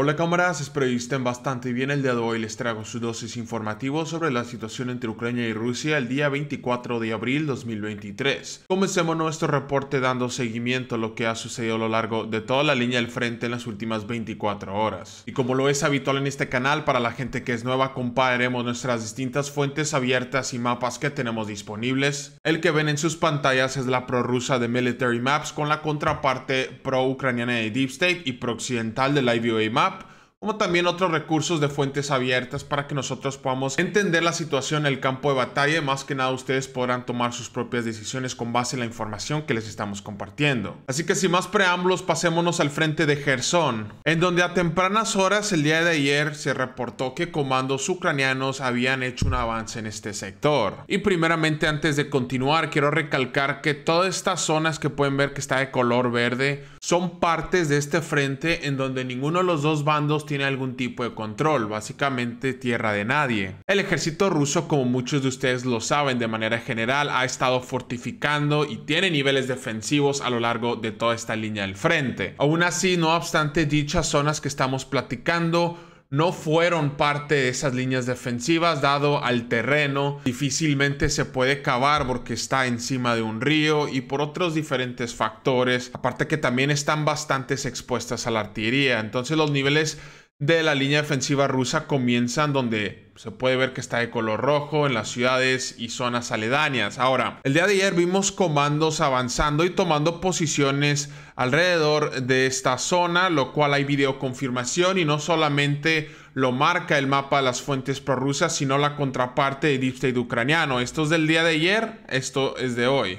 Hola cámaras, espero que estén bastante bien. El día de hoy les traigo su dosis informativo sobre la situación entre Ucrania y Rusia el día 24 de abril 2023. Comencemos nuestro reporte dando seguimiento a lo que ha sucedido a lo largo de toda la línea del frente en las últimas 24 horas. Y como lo es habitual en este canal, para la gente que es nueva, compararemos nuestras distintas fuentes abiertas y mapas que tenemos disponibles. El que ven en sus pantallas es la prorrusa de Military Maps con la contraparte pro-ucraniana de Deep State y pro-occidental de la UA Maps up como también otros recursos de fuentes abiertas para que nosotros podamos entender la situación en el campo de batalla. Más que nada ustedes podrán tomar sus propias decisiones con base en la información que les estamos compartiendo. Así que sin más preámbulos, pasémonos al frente de Gerson, en donde a tempranas horas el día de ayer se reportó que comandos ucranianos habían hecho un avance en este sector. Y primeramente antes de continuar, quiero recalcar que todas estas zonas que pueden ver que está de color verde son partes de este frente en donde ninguno de los dos bandos tiene algún tipo de control, básicamente tierra de nadie. El ejército ruso, como muchos de ustedes lo saben de manera general, ha estado fortificando y tiene niveles defensivos a lo largo de toda esta línea del frente. Aún así, no obstante dichas zonas que estamos platicando, no fueron parte de esas líneas defensivas, dado al terreno, difícilmente se puede cavar porque está encima de un río y por otros diferentes factores, aparte que también están bastante expuestas a la artillería, entonces los niveles de la línea defensiva rusa comienzan donde se puede ver que está de color rojo en las ciudades y zonas aledañas. Ahora, el día de ayer vimos comandos avanzando y tomando posiciones alrededor de esta zona, lo cual hay videoconfirmación y no solamente lo marca el mapa de las fuentes prorrusas, sino la contraparte de Deep State ucraniano. Esto es del día de ayer, esto es de hoy.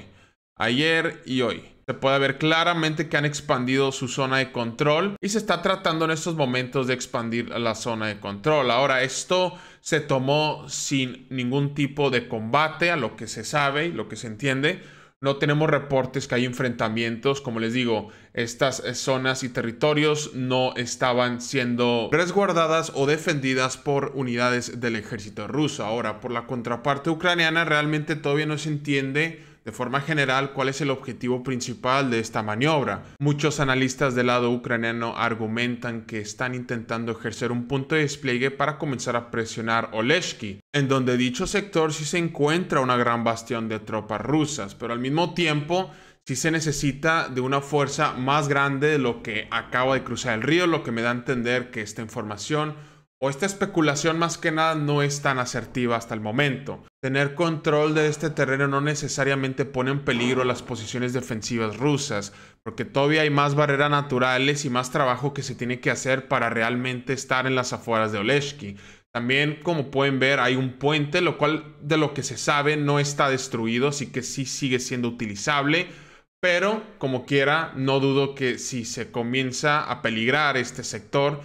Ayer y hoy. Se puede ver claramente que han expandido su zona de control y se está tratando en estos momentos de expandir la zona de control. Ahora, esto se tomó sin ningún tipo de combate a lo que se sabe y lo que se entiende. No tenemos reportes que hay enfrentamientos. Como les digo, estas eh, zonas y territorios no estaban siendo resguardadas o defendidas por unidades del ejército ruso. Ahora, por la contraparte ucraniana, realmente todavía no se entiende de forma general cuál es el objetivo principal de esta maniobra. Muchos analistas del lado ucraniano argumentan que están intentando ejercer un punto de despliegue para comenzar a presionar Oleshki, en donde dicho sector sí se encuentra una gran bastión de tropas rusas, pero al mismo tiempo sí se necesita de una fuerza más grande de lo que acaba de cruzar el río, lo que me da a entender que esta información o esta especulación más que nada no es tan asertiva hasta el momento. Tener control de este terreno no necesariamente pone en peligro las posiciones defensivas rusas, porque todavía hay más barreras naturales y más trabajo que se tiene que hacer para realmente estar en las afueras de Oleshki. También, como pueden ver, hay un puente, lo cual de lo que se sabe no está destruido, así que sí sigue siendo utilizable. Pero, como quiera, no dudo que si se comienza a peligrar este sector,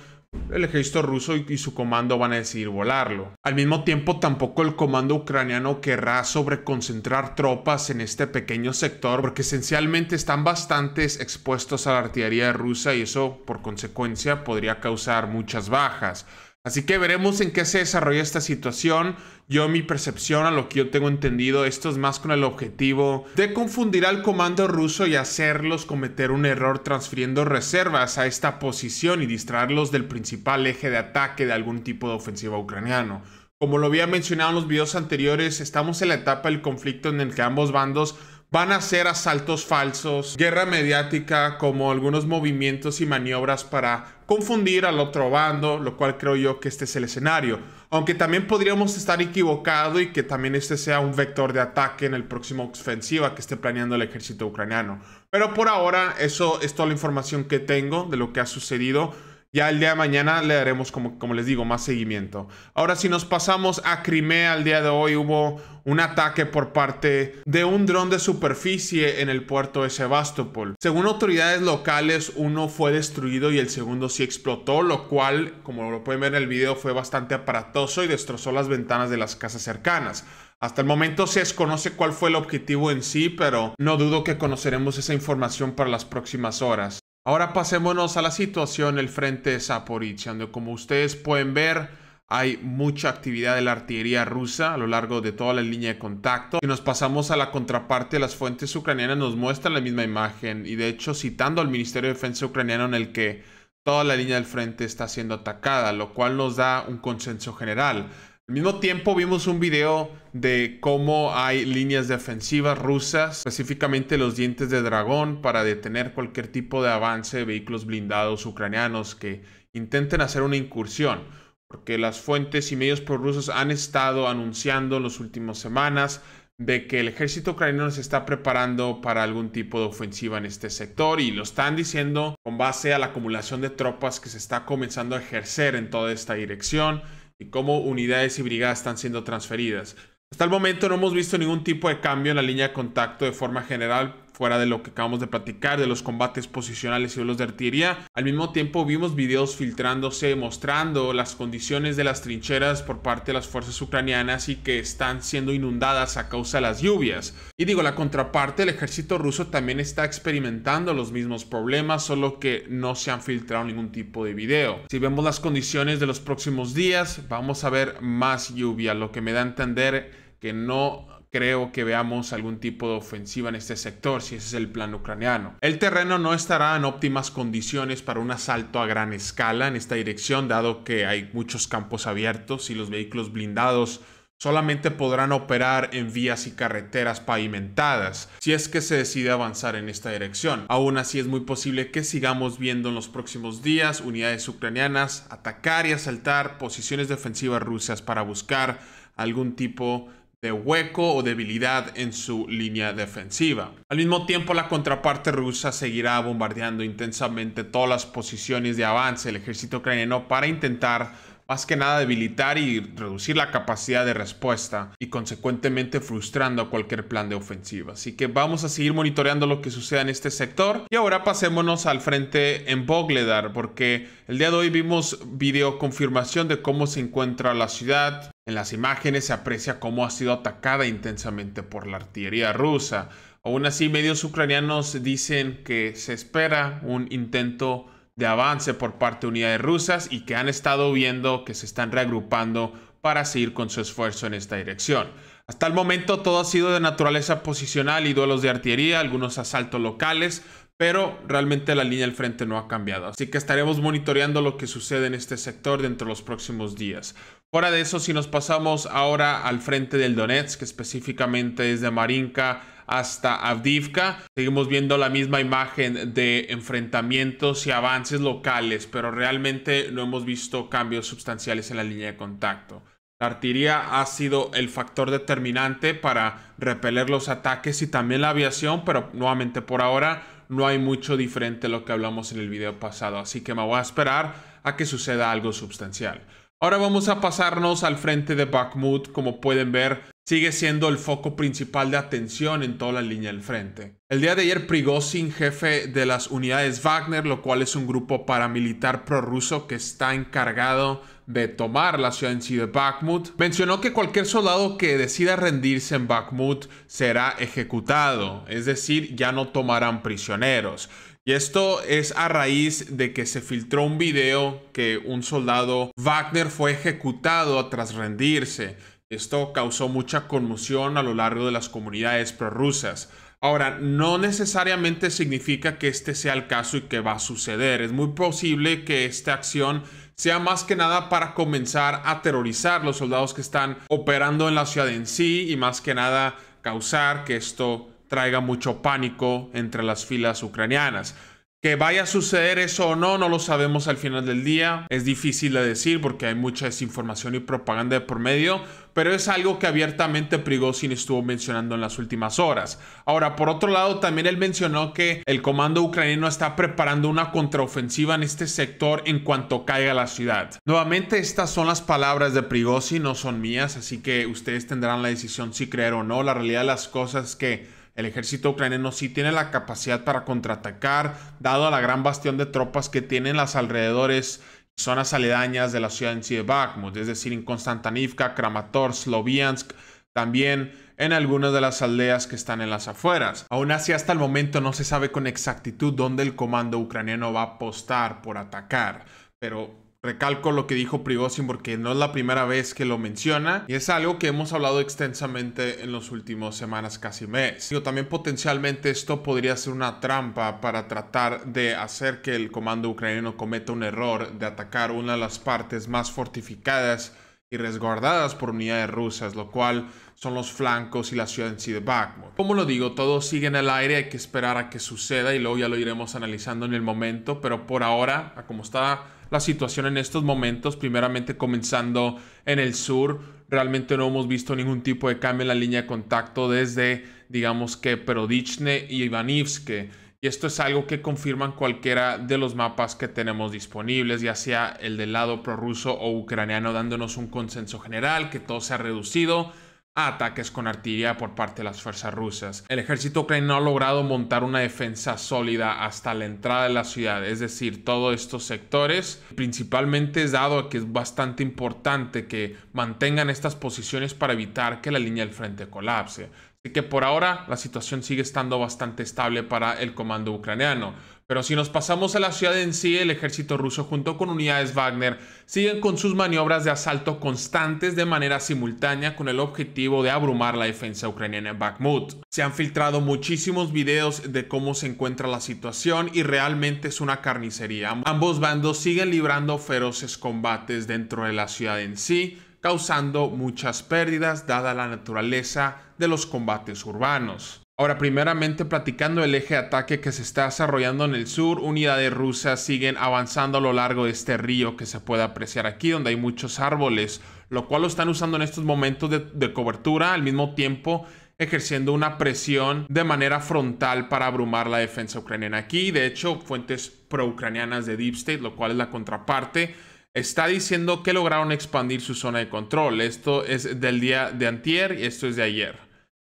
el ejército ruso y, su comando van a decidir volarlo. Al mismo tiempo, tampoco el comando ucraniano querrá sobreconcentrar tropas en este pequeño sector porque esencialmente están bastantes expuestos a la artillería rusa y eso, por consecuencia, podría causar muchas bajas. Así que veremos en qué se desarrolla esta situación. Yo, mi percepción, a lo que yo tengo entendido, esto es más con el objetivo de confundir al comando ruso y hacerlos cometer un error transfiriendo reservas a esta posición y distraerlos del principal eje de ataque de algún tipo de ofensiva ucraniano. Como lo había mencionado en los videos anteriores, estamos en la etapa del conflicto en el que ambos bandos van a ser asaltos falsos, guerra mediática, como algunos movimientos y maniobras para confundir al otro bando, lo cual creo yo que este es el escenario. Aunque también podríamos estar equivocados y que también este sea un vector de ataque en el próximo ofensiva que esté planeando el ejército ucraniano. Pero por ahora, eso es toda la información que tengo de lo que ha sucedido. Ya el día de mañana le daremos, como, les digo, más seguimiento. Ahora si nos pasamos a Crimea, al día de hoy hubo un ataque por parte de un dron de superficie en el puerto de Sebastopol. Según autoridades locales, uno fue destruido y el segundo sí explotó, lo cual, como lo pueden ver en el video, fue bastante aparatoso y destrozó las ventanas de las casas cercanas. Hasta el momento se desconoce cuál fue el objetivo en sí, pero no dudo que conoceremos esa información para las próximas horas. Ahora pasémonos a la situación el frente de Zaporizhia, donde como ustedes pueden ver hay mucha actividad de la artillería rusa a lo largo de toda la línea de contacto. Si nos pasamos a la contraparte, las fuentes ucranianas nos muestran la misma imagen y de hecho citando al Ministerio de Defensa ucraniano en el que toda la línea del frente está siendo atacada, lo cual nos da un consenso general. Al mismo tiempo vimos un video de cómo hay líneas defensivas rusas, específicamente los dientes de dragón, para detener cualquier tipo de avance de vehículos blindados ucranianos que intenten hacer una incursión, porque las fuentes y medios prorrusos han estado anunciando en las últimas semanas de que el ejército ucraniano se está preparando para algún tipo de ofensiva en este sector y lo están diciendo con base a la acumulación de tropas que se está comenzando a ejercer en toda esta dirección y cómo unidades y brigadas están siendo transferidas. Hasta el momento no hemos visto ningún tipo de cambio en la línea de contacto de forma general, fuera de lo que acabamos de platicar, de los combates posicionales y los de artillería. Al mismo tiempo vimos videos filtrándose, mostrando las condiciones de las trincheras por parte de las fuerzas ucranianas y que están siendo inundadas a causa de las lluvias. Y digo, la contraparte, el ejército ruso también está experimentando los mismos problemas, solo que no se han filtrado ningún tipo de video. Si vemos las condiciones de los próximos días, vamos a ver más lluvia, lo que me da a entender que no creo que veamos algún tipo de ofensiva en este sector, si ese es el plan ucraniano. El terreno no estará en óptimas condiciones para un asalto a gran escala en esta dirección, dado que hay muchos campos abiertos y los vehículos blindados solamente podrán operar en vías y carreteras pavimentadas, si es que se decide avanzar en esta dirección. Aún así es muy posible que sigamos viendo en los próximos días unidades ucranianas atacar y asaltar posiciones defensivas rusas para buscar algún tipo de hueco o debilidad en su línea defensiva. Al mismo tiempo, la contraparte rusa seguirá bombardeando intensamente todas las posiciones de avance del ejército ucraniano para intentar más que nada debilitar y reducir la capacidad de respuesta y consecuentemente frustrando cualquier plan de ofensiva. Así que vamos a seguir monitoreando lo que suceda en este sector y ahora pasémonos al frente en Bogledar porque el día de hoy vimos video confirmación de cómo se encuentra la ciudad, en las imágenes se aprecia cómo ha sido atacada intensamente por la artillería rusa. Aún así, medios ucranianos dicen que se espera un intento de avance por parte de unidades rusas y que han estado viendo que se están reagrupando para seguir con su esfuerzo en esta dirección. Hasta el momento todo ha sido de naturaleza posicional y duelos de artillería, algunos asaltos locales, pero realmente la línea del frente no ha cambiado, así que estaremos monitoreando lo que sucede en este sector dentro de los próximos días. Fuera de eso, si nos pasamos ahora al frente del Donetsk, específicamente desde Marinka hasta Avdivka, seguimos viendo la misma imagen de enfrentamientos y avances locales, pero realmente no hemos visto cambios sustanciales en la línea de contacto. La artillería ha sido el factor determinante para repeler los ataques y también la aviación, pero nuevamente por ahora no hay mucho diferente a lo que hablamos en el video pasado, así que me voy a esperar a que suceda algo sustancial. Ahora vamos a pasarnos al frente de Bakhmut, como pueden ver, sigue siendo el foco principal de atención en toda la línea del frente. El día de ayer Prigozhin, jefe de las unidades Wagner, lo cual es un grupo paramilitar prorruso que está encargado de tomar la ciudad en sí de Bakhmut, mencionó que cualquier soldado que decida rendirse en Bakhmut será ejecutado, es decir, ya no tomarán prisioneros. Y esto es a raíz de que se filtró un video que un soldado Wagner fue ejecutado tras rendirse. Esto causó mucha conmoción a lo largo de las comunidades prorrusas. Ahora, no necesariamente significa que este sea el caso y que va a suceder. Es muy posible que esta acción sea más que nada para comenzar a aterrorizar los soldados que están operando en la ciudad en sí y más que nada causar que esto traiga mucho pánico entre las filas ucranianas. Que vaya a suceder eso o no, no lo sabemos al final del día. Es difícil de decir porque hay mucha desinformación y propaganda por medio, pero es algo que abiertamente Prigozhin estuvo mencionando en las últimas horas. Ahora, por otro lado, también él mencionó que el comando ucraniano está preparando una contraofensiva en este sector en cuanto caiga la ciudad. Nuevamente, estas son las palabras de Prigozhin, no son mías, así que ustedes tendrán la decisión si creer o no. La realidad de las cosas es que el ejército ucraniano sí tiene la capacidad para contraatacar, dado a la gran bastión de tropas que tienen las alrededores zonas aledañas de la ciudad en de Bakhmut, es decir, en Konstantinivka, Kramatorsk, Sloviansk, también en algunas de las aldeas que están en las afueras. Aún así, hasta el momento no se sabe con exactitud dónde el comando ucraniano va a apostar por atacar, pero Recalco lo que dijo Prigozhin porque no es la primera vez que lo menciona y es algo que hemos hablado extensamente en las últimas semanas, casi mes. Digo, también potencialmente esto podría ser una trampa para tratar de hacer que el comando ucraniano cometa un error de atacar una de las partes más fortificadas y resguardadas por unidades rusas, lo cual son los flancos y la ciudad en sí de Bakhmut. Como lo digo, todo sigue en el aire, hay que esperar a que suceda y luego ya lo iremos analizando en el momento, pero por ahora, a como está la situación en estos momentos, primeramente comenzando en el sur. Realmente no hemos visto ningún tipo de cambio en la línea de contacto desde, digamos que, Perodichne y Ivanivske. Y esto es algo que confirman cualquiera de los mapas que tenemos disponibles, ya sea el del lado prorruso o ucraniano, dándonos un consenso general, que todo se ha reducido ataques con artillería por parte de las fuerzas rusas. El ejército ucraniano ha logrado montar una defensa sólida hasta la entrada de la ciudad, es decir, todos estos sectores, principalmente dado que es bastante importante que mantengan estas posiciones para evitar que la línea del frente colapse. Así que por ahora la situación sigue estando bastante estable para el comando ucraniano. Pero si nos pasamos a la ciudad en sí, el ejército ruso junto con unidades Wagner siguen con sus maniobras de asalto constantes de manera simultánea con el objetivo de abrumar la defensa ucraniana en Bakhmut. Se han filtrado muchísimos videos de cómo se encuentra la situación y realmente es una carnicería. Ambos bandos siguen librando feroces combates dentro de la ciudad en sí, causando muchas pérdidas dada la naturaleza de los combates urbanos. Ahora, primeramente platicando el eje de ataque que se está desarrollando en el sur, unidades rusas siguen avanzando a lo largo de este río que se puede apreciar aquí, donde hay muchos árboles, lo cual lo están usando en estos momentos de, de cobertura, al mismo tiempo ejerciendo una presión de manera frontal para abrumar la defensa ucraniana aquí. De hecho, fuentes pro-ucranianas de Deep State, lo cual es la contraparte, está diciendo que lograron expandir su zona de control. Esto es del día de antier y esto es de ayer.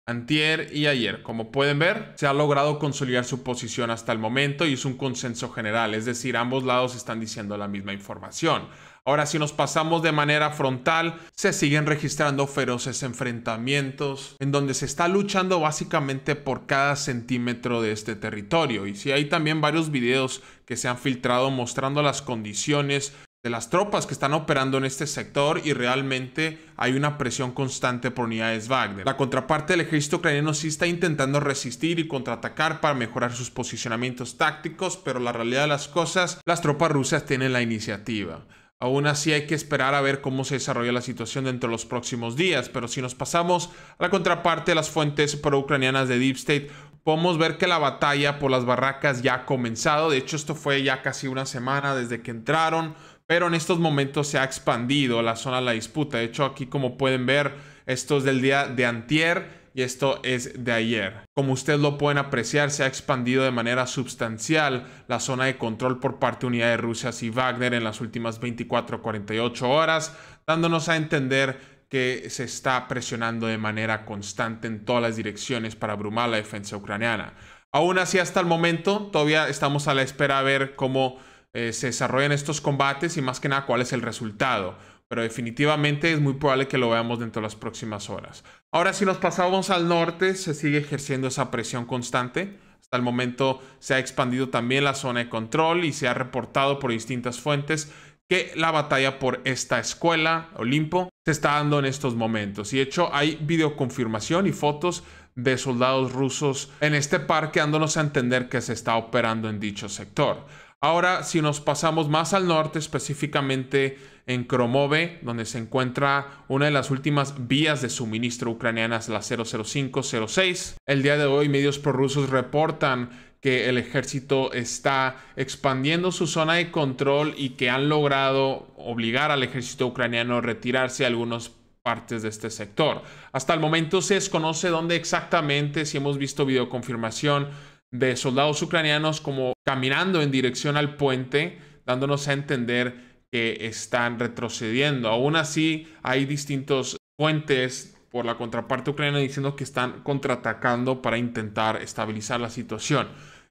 Antier y ayer, como pueden ver, se ha logrado consolidar su posición hasta el momento y es un consenso general, es decir, ambos lados están diciendo la misma información. Ahora, si nos pasamos de manera frontal, se siguen registrando feroces enfrentamientos en donde se está luchando básicamente por cada centímetro de este territorio. Y si hay también varios videos que se han filtrado mostrando las condiciones de las tropas que están operando en este sector y realmente hay una presión constante por unidades Wagner. La contraparte del ejército ucraniano sí está intentando resistir y contraatacar para mejorar sus posicionamientos tácticos, pero la realidad de las cosas, las tropas rusas tienen la iniciativa. Aún así hay que esperar a ver cómo se desarrolla la situación dentro de los próximos días, pero si nos pasamos a la contraparte de las fuentes pro-ucranianas de Deep State, podemos ver que la batalla por las barracas ya ha comenzado. De hecho, esto fue ya casi una semana desde que entraron, pero en estos momentos se ha expandido la zona de la disputa. De hecho, aquí como pueden ver, esto es del día de antier y esto es de ayer. Como ustedes lo pueden apreciar, se ha expandido de manera sustancial la zona de control por parte de unidades rusas y Wagner en las últimas 24 48 horas, dándonos a entender que se está presionando de manera constante en todas las direcciones para abrumar la defensa ucraniana. Aún así, hasta el momento, todavía estamos a la espera de ver cómo eh, se desarrollan estos combates y más que nada cuál es el resultado. Pero definitivamente es muy probable que lo veamos dentro de las próximas horas. Ahora si nos pasamos al norte, se sigue ejerciendo esa presión constante. Hasta el momento se ha expandido también la zona de control y se ha reportado por distintas fuentes que la batalla por esta escuela, Olimpo, se está dando en estos momentos. Y de hecho hay videoconfirmación y fotos de soldados rusos en este parque dándonos a entender que se está operando en dicho sector. Ahora, si nos pasamos más al norte, específicamente en Kromove, donde se encuentra una de las últimas vías de suministro ucranianas, la 00506, el día de hoy medios prorrusos reportan que el ejército está expandiendo su zona de control y que han logrado obligar al ejército ucraniano a retirarse a algunas partes de este sector. Hasta el momento se desconoce dónde exactamente, si hemos visto videoconfirmación de soldados ucranianos como caminando en dirección al puente, dándonos a entender que están retrocediendo. Aún así, hay distintos puentes por la contraparte ucraniana diciendo que están contraatacando para intentar estabilizar la situación.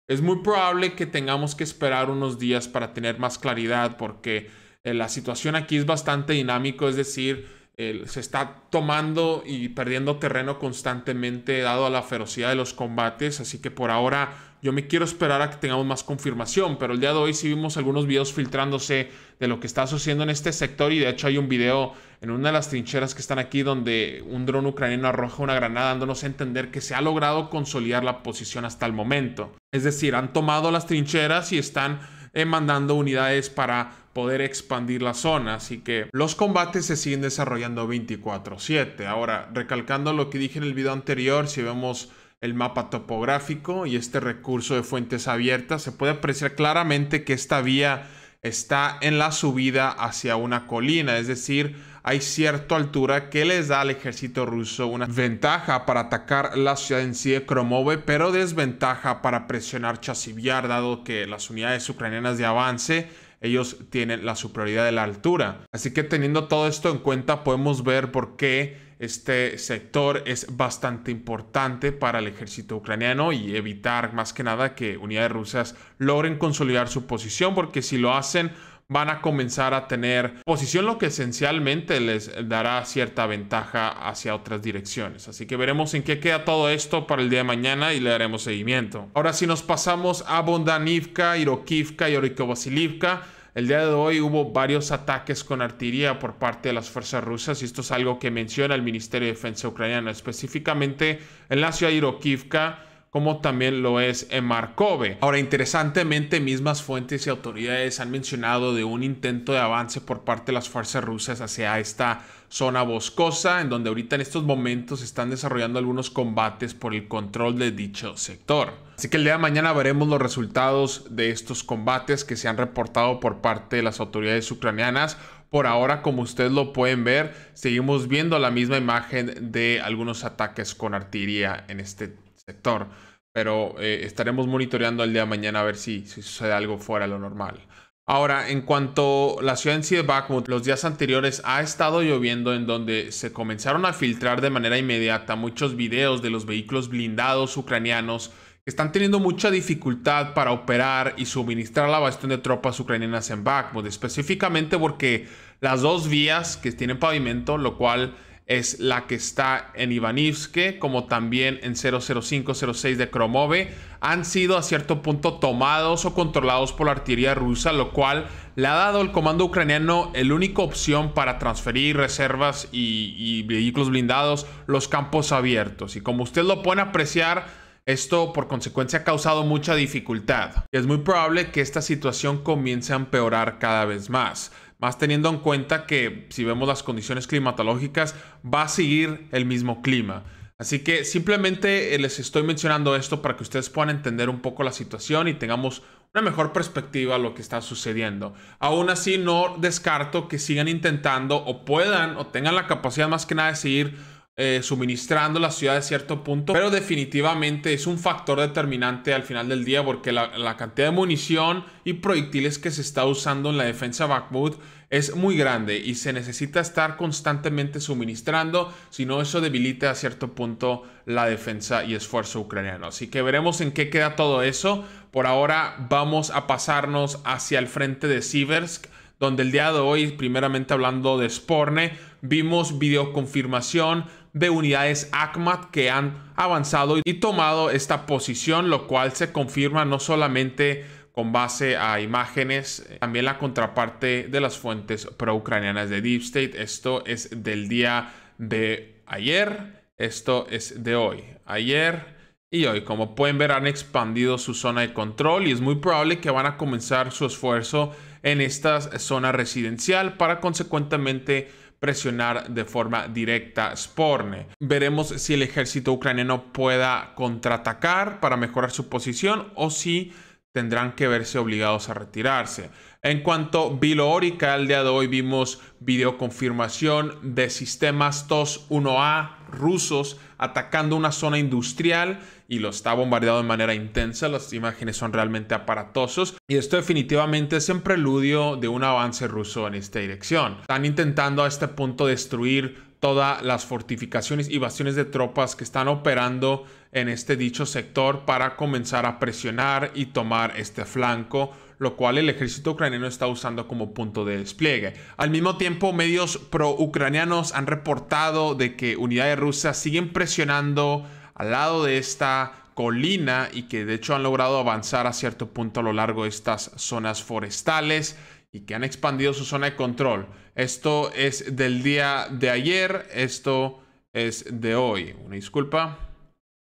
Es muy probable que tengamos que esperar unos días para tener más claridad porque eh, la situación aquí es bastante dinámico, es decir, se está tomando y perdiendo terreno constantemente dado a la ferocidad de los combates, así que por ahora yo me quiero esperar a que tengamos más confirmación, pero el día de hoy sí vimos algunos videos filtrándose de lo que está sucediendo en este sector y de hecho hay un video en una de las trincheras que están aquí donde un dron ucraniano arroja una granada dándonos a entender que se ha logrado consolidar la posición hasta el momento. Es decir, han tomado las trincheras y están eh, mandando unidades para poder expandir la zona, así que los combates se siguen desarrollando 24/7. Ahora, recalcando lo que dije en el video anterior, si vemos el mapa topográfico y este recurso de fuentes abiertas, se puede apreciar claramente que esta vía está en la subida hacia una colina, es decir, hay cierta altura que les da al ejército ruso una ventaja para atacar la ciudad en sí de Kromove, pero desventaja para presionar Chasiviar, dado que las unidades ucranianas de avance ellos tienen la superioridad de la altura. Así que teniendo todo esto en cuenta podemos ver por qué este sector es bastante importante para el ejército ucraniano y evitar más que nada que unidades rusas logren consolidar su posición porque si lo hacen van a comenzar a tener posición, lo que esencialmente les dará cierta ventaja hacia otras direcciones. Así que veremos en qué queda todo esto para el día de mañana y le daremos seguimiento. Ahora si nos pasamos a Bondanivka, Irokivka y Orikovasilivka, el día de hoy hubo varios ataques con artillería por parte de las fuerzas rusas y esto es algo que menciona el Ministerio de Defensa ucraniano, específicamente en la ciudad de Irokivka como también lo es en Markove. Ahora, interesantemente, mismas fuentes y autoridades han mencionado de un intento de avance por parte de las fuerzas rusas hacia esta zona boscosa, en donde ahorita en estos momentos están desarrollando algunos combates por el control de dicho sector. Así que el día de mañana veremos los resultados de estos combates que se han reportado por parte de las autoridades ucranianas. Por ahora, como ustedes lo pueden ver, seguimos viendo la misma imagen de algunos ataques con artillería en este sector. Pero eh, estaremos monitoreando el día de mañana a ver si, sucede algo fuera lo normal. Ahora, en cuanto a la ciudad en sí de Bakhmut, los días anteriores ha estado lloviendo en donde se comenzaron a filtrar de manera inmediata muchos videos de los vehículos blindados ucranianos que están teniendo mucha dificultad para operar y suministrar la bastión de tropas ucranianas en Bakhmut, específicamente porque las dos vías que tienen pavimento, lo cual es la que está en Ivanivske, como también en 00506 de Kromove, han sido a cierto punto tomados o controlados por la artillería rusa, lo cual le ha dado al comando ucraniano la única opción para transferir reservas y, y, vehículos blindados los campos abiertos. Y como usted lo pueden apreciar, esto por consecuencia ha causado mucha dificultad. Es muy probable que esta situación comience a empeorar cada vez más más teniendo en cuenta que si vemos las condiciones climatológicas, va a seguir el mismo clima. Así que simplemente eh, les estoy mencionando esto para que ustedes puedan entender un poco la situación y tengamos una mejor perspectiva a lo que está sucediendo. Aún así, no descarto que sigan intentando o puedan o tengan la capacidad más que nada de seguir eh, suministrando la ciudad a cierto punto, pero definitivamente es un factor determinante al final del día porque la, cantidad de munición y proyectiles que se está usando en la defensa Bakhmut es muy grande y se necesita estar constantemente suministrando, si no eso debilita a cierto punto la defensa y esfuerzo ucraniano. Así que veremos en qué queda todo eso. Por ahora vamos a pasarnos hacia el frente de Siversk, donde el día de hoy, primeramente hablando de Sporne, vimos videoconfirmación de unidades ACMAT que han avanzado y tomado esta posición, lo cual se confirma no solamente con base a imágenes, también la contraparte de las fuentes pro-ucranianas de Deep State. Esto es del día de ayer, esto es de hoy. Ayer, y hoy, como pueden ver, han expandido su zona de control y es muy probable que van a comenzar su esfuerzo en esta zona residencial para consecuentemente presionar de forma directa Sporne. Veremos si el ejército ucraniano pueda contraatacar para mejorar su posición o si tendrán que verse obligados a retirarse. En cuanto a Orica, el día de hoy vimos videoconfirmación de sistemas TOS 1A rusos atacando una zona industrial y lo está bombardeado de manera intensa. Las imágenes son realmente aparatosos y esto definitivamente es en preludio de un avance ruso en esta dirección. Están intentando a este punto destruir todas las fortificaciones y bases de tropas que están operando en este dicho sector para comenzar a presionar y tomar este flanco lo cual el ejército ucraniano está usando como punto de despliegue. Al mismo tiempo, medios pro-ucranianos han reportado de que unidades rusas siguen presionando al lado de esta colina y que de hecho han logrado avanzar a cierto punto a lo largo de estas zonas forestales y que han expandido su zona de control. Esto es del día de ayer, esto es de hoy. Una disculpa,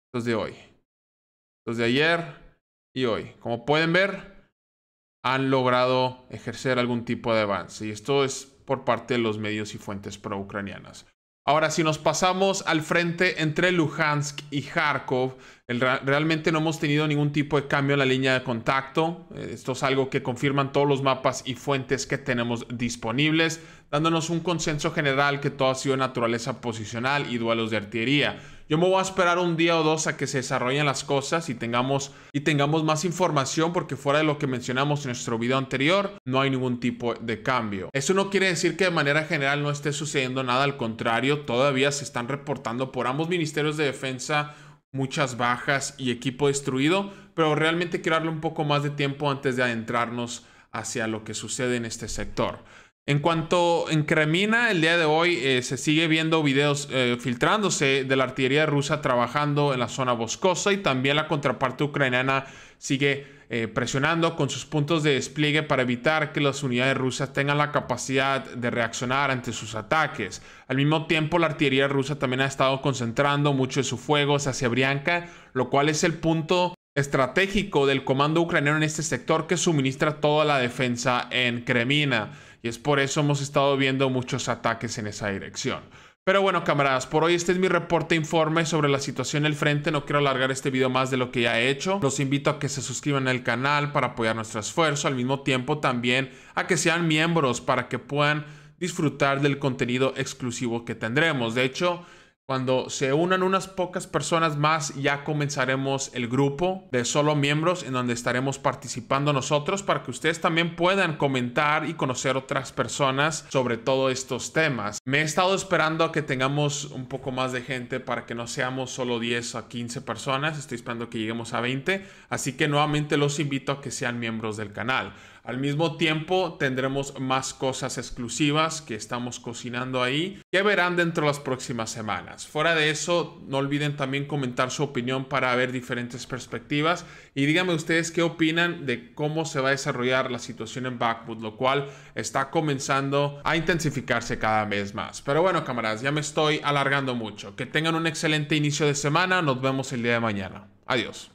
esto es de hoy. Esto es de ayer y hoy. Como pueden ver, han logrado ejercer algún tipo de avance. Y esto es por parte de los medios y fuentes pro-ucranianas. Ahora, si nos pasamos al frente entre Luhansk y Kharkov, realmente no hemos tenido ningún tipo de cambio en la línea de contacto. Eh, esto es algo que confirman todos los mapas y fuentes que tenemos disponibles, dándonos un consenso general que todo ha sido naturaleza posicional y duelos de artillería. Yo me voy a esperar un día o dos a que se desarrollen las cosas y tengamos, y tengamos más información porque fuera de lo que mencionamos en nuestro video anterior, no hay ningún tipo de cambio. Eso no quiere decir que de manera general no esté sucediendo nada, al contrario, todavía se están reportando por ambos ministerios de defensa muchas bajas y equipo destruido, pero realmente quiero darle un poco más de tiempo antes de adentrarnos hacia lo que sucede en este sector. En cuanto Cremina, el día de hoy, eh, se sigue viendo videos eh, filtrándose de la artillería rusa trabajando en la zona boscosa y también la contraparte ucraniana sigue eh, presionando con sus puntos de despliegue para evitar que las unidades rusas tengan la capacidad de reaccionar ante sus ataques. Al mismo tiempo, la artillería rusa también ha estado concentrando mucho de sus fuegos hacia Brianka, lo cual es el punto estratégico del comando ucraniano en este sector que suministra toda la defensa en Kremina y es por eso hemos estado viendo muchos ataques en esa dirección. Pero bueno, camaradas, por hoy este es mi reporte informe sobre la situación en el frente. No quiero alargar este video más de lo que ya he hecho. Los invito a que se suscriban al canal para apoyar nuestro esfuerzo. Al mismo tiempo también a que sean miembros para que puedan disfrutar del contenido exclusivo que tendremos. De hecho, cuando se unan unas pocas personas más, ya comenzaremos el grupo de solo miembros en donde estaremos participando nosotros para que ustedes también puedan comentar y conocer otras personas sobre todos estos temas. Me he estado esperando a que tengamos un poco más de gente para que no seamos solo 10 a 15 personas. Estoy esperando que lleguemos a 20. Así que nuevamente los invito a que sean miembros del canal. Al mismo tiempo tendremos más cosas exclusivas que estamos cocinando ahí que verán dentro de las próximas semanas. Fuera de eso, no olviden también comentar su opinión para ver diferentes perspectivas y díganme ustedes qué opinan de cómo se va a desarrollar la situación en Backwood, lo cual está comenzando a intensificarse cada vez más. Pero bueno, camaradas, ya me estoy alargando mucho. Que tengan un excelente inicio de semana. Nos vemos el día de mañana. Adiós.